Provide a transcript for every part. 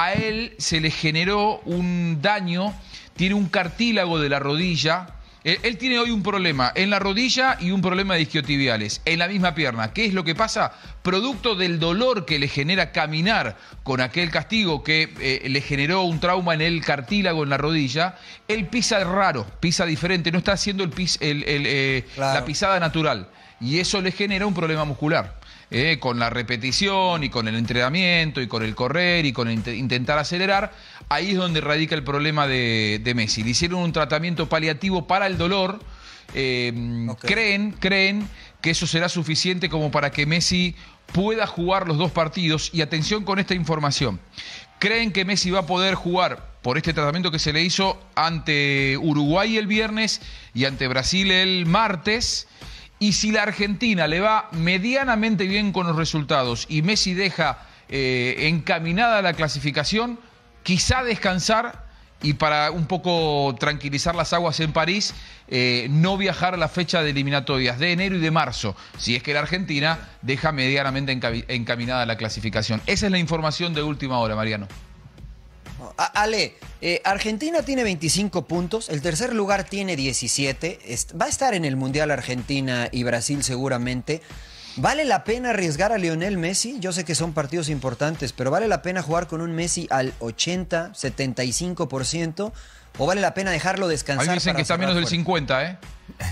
a él se le generó un daño, tiene un cartílago de la rodilla. Eh, él, tiene hoy un problema en la rodilla y un problema de isquiotibiales, en la misma pierna. ¿Qué es lo que pasa? Producto del dolor que le genera caminar con aquel castigo que eh, le generó un trauma en el cartílago, en la rodilla, él pisa raro, pisa diferente, no está haciendo el eh, la pisada natural. Y eso le genera un problema muscular. Eh, con la repetición y con el entrenamiento y con el correr y con intentar acelerar, ahí es donde radica el problema de, Messi. Le hicieron un tratamiento paliativo para el dolor. Eh, creen, creen que eso será suficiente como para que Messi pueda jugar los dos partidos. Y atención con esta información. Creen que Messi va a poder jugar por este tratamiento que se le hizo ante Uruguay el viernes y ante Brasil el martes. Y si la Argentina le va medianamente bien con los resultados y Messi deja eh, encaminada la clasificación, quizá descansar y para un poco tranquilizar las aguas en París, eh, no viajar a la fecha de eliminatorias de enero y de marzo, si es que la Argentina deja medianamente encaminada la clasificación. Esa es la información de última hora, Mariano. Ale, eh, Argentina tiene 25 puntos, el tercer lugar tiene 17, va a estar en el Mundial Argentina y Brasil seguramente. ¿Vale la pena arriesgar a Lionel Messi? Yo sé que son partidos importantes, pero ¿vale la pena jugar con un Messi al 80, 75%? ¿O vale la pena dejarlo descansar? me dicen que está menos del 50, ¿eh?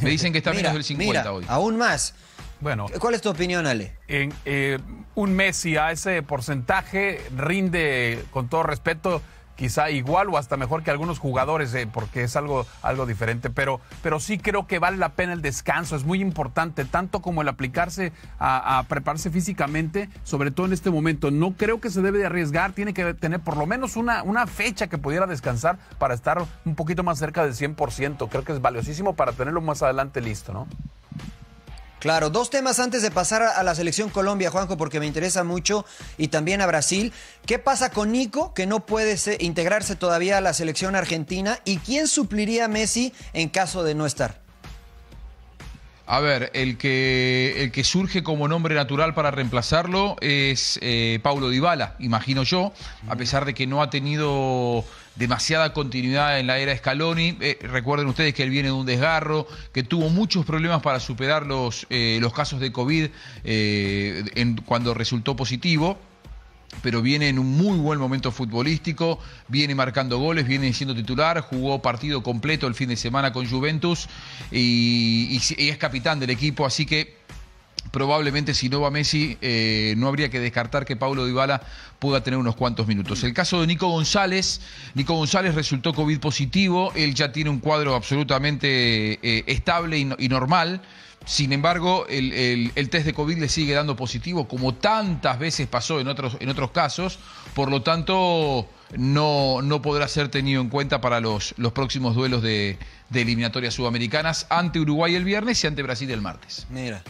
Me dicen que está menos del 50 hoy. Aún más. Bueno. ¿Cuál es tu opinión, Ale? En, eh, un Messi a ese porcentaje rinde, con todo respeto, quizá igual o hasta mejor que algunos jugadores, eh, porque es algo, algo diferente, pero, pero sí creo que vale la pena el descanso, es muy importante, tanto como el aplicarse a, prepararse físicamente, sobre todo en este momento. No creo que se debe de arriesgar, tiene que tener por lo menos una, una fecha que pudiera descansar para estar un poquito más cerca del 100%, creo que es valiosísimo para tenerlo más adelante listo, ¿no? Claro, dos temas antes de pasar a la selección Colombia, Juanjo, porque me interesa mucho, y también a Brasil. ¿Qué pasa con Nico, que no puede integrarse todavía a la selección argentina? ¿Y quién supliría a Messi en caso de no estar? A ver, el que, el que surge como nombre natural para reemplazarlo es eh, Paulo Dybala, imagino yo, a pesar de que no ha tenido demasiada continuidad en la era Scaloni. Eh, recuerden ustedes que él viene de un desgarro, que tuvo muchos problemas para superar los, eh, los casos de COVID cuando resultó positivo pero viene en un muy buen momento futbolístico, viene marcando goles, viene siendo titular, jugó partido completo el fin de semana con Juventus y, es capitán del equipo, así que probablemente si no va Messi, eh, no habría que descartar que Paulo Dybala pueda tener unos cuantos minutos. El caso de Nico González, Nico González resultó COVID positivo, él ya tiene un cuadro absolutamente eh, estable y, normal. Sin embargo, el, test de COVID le sigue dando positivo, como tantas veces pasó en otros, en otros casos. Por lo tanto, no, no podrá ser tenido en cuenta para los, los próximos duelos de, de eliminatorias sudamericanas ante Uruguay el viernes y ante Brasil el martes. Mira.